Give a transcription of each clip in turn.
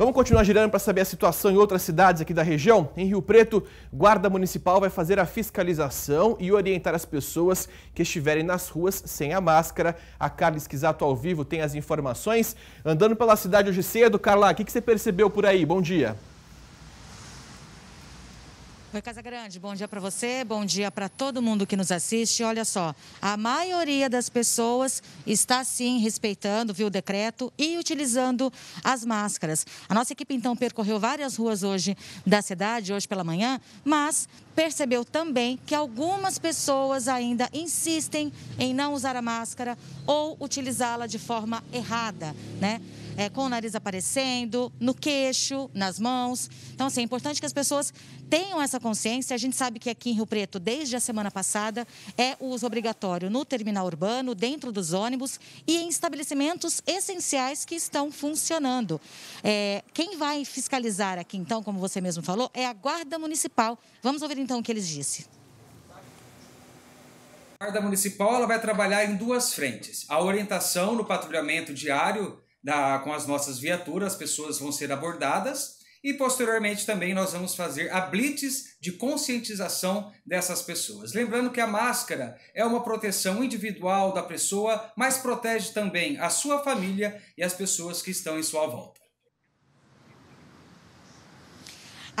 Vamos continuar girando para saber a situação em outras cidades aqui da região? Em Rio Preto, Guarda Municipal vai fazer a fiscalização e orientar as pessoas que estiverem nas ruas sem a máscara. A Carla Esquisato ao vivo tem as informações. Andando pela cidade hoje cedo, Carla, o que, que você percebeu por aí? Bom dia. Oi, Casa Grande, bom dia para você, bom dia para todo mundo que nos assiste. Olha só, a maioria das pessoas está sim respeitando viu, o decreto e utilizando as máscaras. A nossa equipe então percorreu várias ruas hoje da cidade, hoje pela manhã, mas percebeu também que algumas pessoas ainda insistem em não usar a máscara ou utilizá-la de forma errada, né? É, com o nariz aparecendo, no queixo, nas mãos. Então, assim, é importante que as pessoas tenham essa consciência. A gente sabe que aqui em Rio Preto, desde a semana passada, é o uso obrigatório no terminal urbano, dentro dos ônibus e em estabelecimentos essenciais que estão funcionando. É, quem vai fiscalizar aqui, então, como você mesmo falou, é a Guarda Municipal. Vamos ouvir, então, então o que eles disse. A Guarda Municipal ela vai trabalhar em duas frentes. A orientação no patrulhamento diário da, com as nossas viaturas, as pessoas vão ser abordadas e posteriormente também nós vamos fazer a blitz de conscientização dessas pessoas. Lembrando que a máscara é uma proteção individual da pessoa, mas protege também a sua família e as pessoas que estão em sua volta.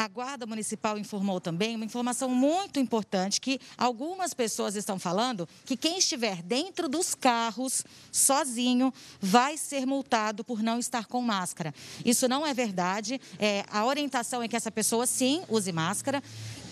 A Guarda Municipal informou também uma informação muito importante que algumas pessoas estão falando que quem estiver dentro dos carros sozinho vai ser multado por não estar com máscara. Isso não é verdade. É, a orientação é que essa pessoa sim use máscara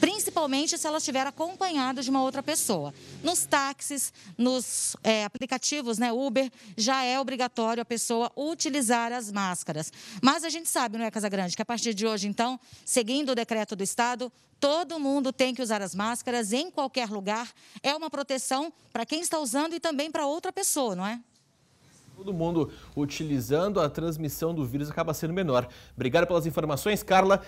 principalmente se ela estiver acompanhada de uma outra pessoa. Nos táxis, nos é, aplicativos, né, Uber, já é obrigatório a pessoa utilizar as máscaras. Mas a gente sabe, não é, Casagrande, que a partir de hoje, então, seguindo o decreto do Estado, todo mundo tem que usar as máscaras em qualquer lugar. É uma proteção para quem está usando e também para outra pessoa, não é? Todo mundo utilizando, a transmissão do vírus acaba sendo menor. Obrigado pelas informações, Carla.